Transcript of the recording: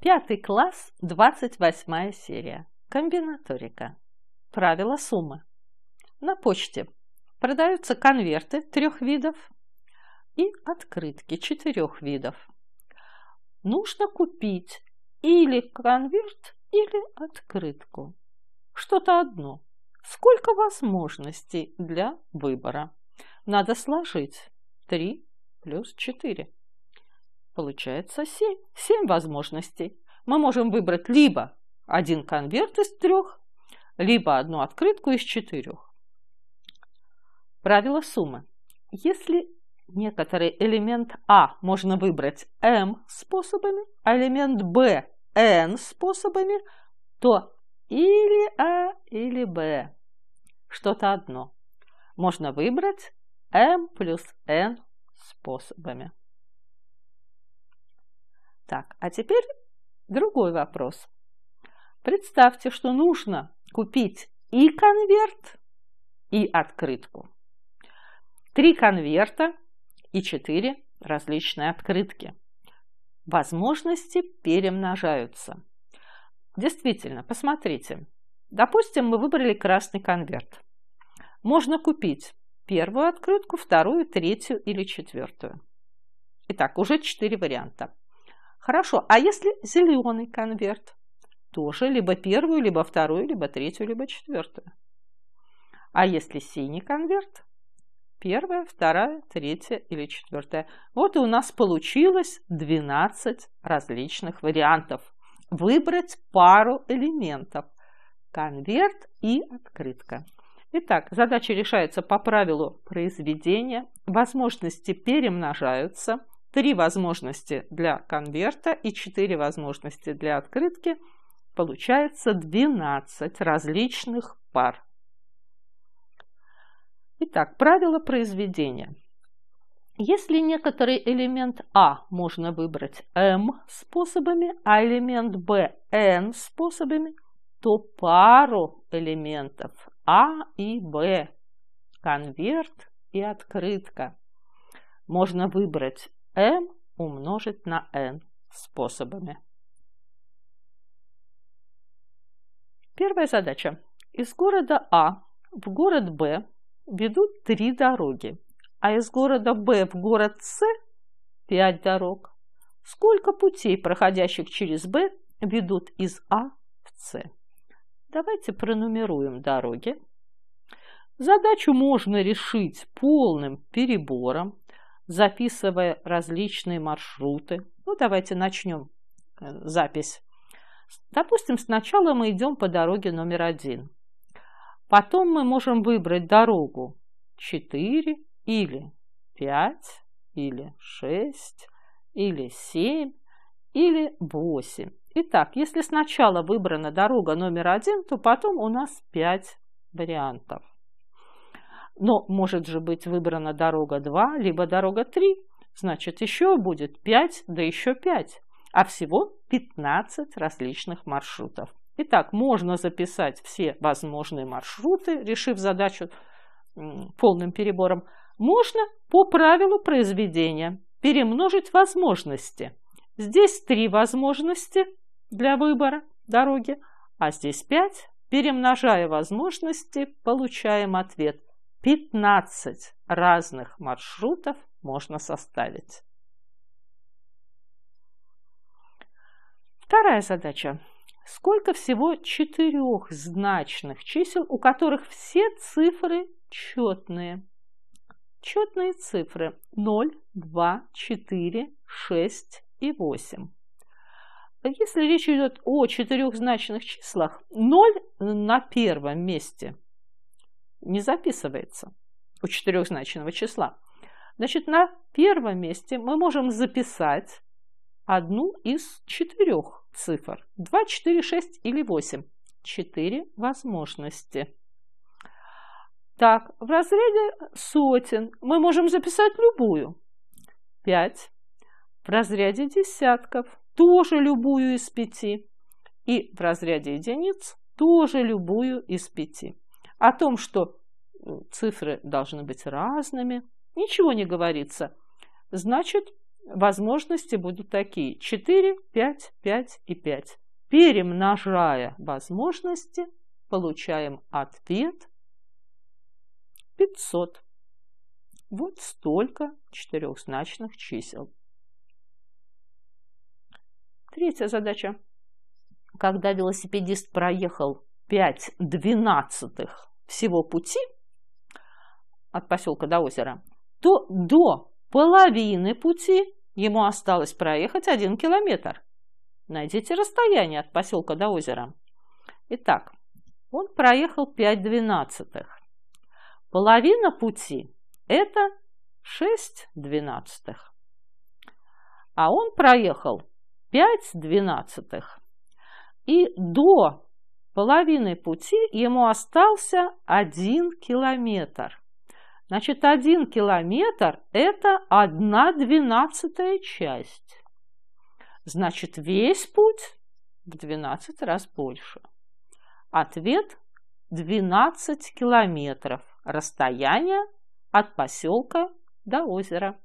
Пятый класс, 28 серия. Комбинаторика. Правила суммы. На почте продаются конверты трех видов и открытки четырех видов. Нужно купить или конверт, или открытку. Что-то одно. Сколько возможностей для выбора? Надо сложить 3 плюс 4. Получается семь. Семь возможностей. Мы можем выбрать либо один конверт из трех, либо одну открытку из четырех. Правило суммы. Если некоторый элемент А можно выбрать М способами, а элемент Б N способами, то или А, или Б. Что-то одно. Можно выбрать М плюс N способами. Так, а теперь другой вопрос. Представьте, что нужно купить и конверт, и открытку. Три конверта и четыре различные открытки. Возможности перемножаются. Действительно, посмотрите. Допустим, мы выбрали красный конверт. Можно купить первую открытку, вторую, третью или четвертую. Итак, уже четыре варианта. Хорошо, а если зеленый конверт? Тоже либо первую, либо вторую, либо третью, либо четвертую. А если синий конверт? Первая, вторая, третья или четвертая. Вот и у нас получилось 12 различных вариантов. Выбрать пару элементов. Конверт и открытка. Итак, задача решается по правилу произведения. Возможности перемножаются – три возможности для конверта и четыре возможности для открытки, получается 12 различных пар. Итак, правило произведения. Если некоторый элемент А можно выбрать М способами, а элемент Б Н способами, то пару элементов А и Б, конверт и открытка, можно выбрать m умножить на n способами. Первая задача. Из города А в город Б ведут три дороги, а из города Б в город С – пять дорог. Сколько путей, проходящих через Б, ведут из А в С? Давайте пронумеруем дороги. Задачу можно решить полным перебором, записывая различные маршруты. Ну, давайте начнем э, запись. Допустим, сначала мы идем по дороге номер один. Потом мы можем выбрать дорогу 4 или 5 или 6 или 7 или 8. Итак, если сначала выбрана дорога номер один, то потом у нас 5 вариантов. Но может же быть выбрана дорога 2, либо дорога 3. Значит, еще будет 5, да еще 5. А всего 15 различных маршрутов. Итак, можно записать все возможные маршруты, решив задачу полным перебором. Можно по правилу произведения перемножить возможности. Здесь три возможности для выбора дороги, а здесь пять. Перемножая возможности, получаем ответ 15 разных маршрутов можно составить. Вторая задача. Сколько всего четырех значных чисел, у которых все цифры четные? Четные цифры 0, 2, 4, 6 и 8. Если речь идет о четырехзначных числах, 0 на первом месте – не записывается у четырехзначного числа. Значит, на первом месте мы можем записать одну из четырех цифр. 2, 4, 6 или 8. Четыре возможности. Так, в разряде сотен мы можем записать любую. 5. В разряде десятков тоже любую из пяти. И в разряде единиц тоже любую из пяти о том, что э, цифры должны быть разными, ничего не говорится. Значит, возможности будут такие. 4, 5, 5 и 5. Перемножая возможности, получаем ответ 500. Вот столько четырехзначных чисел. Третья задача. Когда велосипедист проехал 5 двенадцатых всего пути от поселка до озера, то до половины пути ему осталось проехать один километр. Найдите расстояние от поселка до озера. Итак, он проехал 5 двенадцатых. Половина пути – это 6 двенадцатых. А он проехал 5 двенадцатых. И до Половины пути ему остался один километр. Значит, один километр – это одна двенадцатая часть. Значит, весь путь в двенадцать раз больше. Ответ – двенадцать километров расстояние от поселка до озера.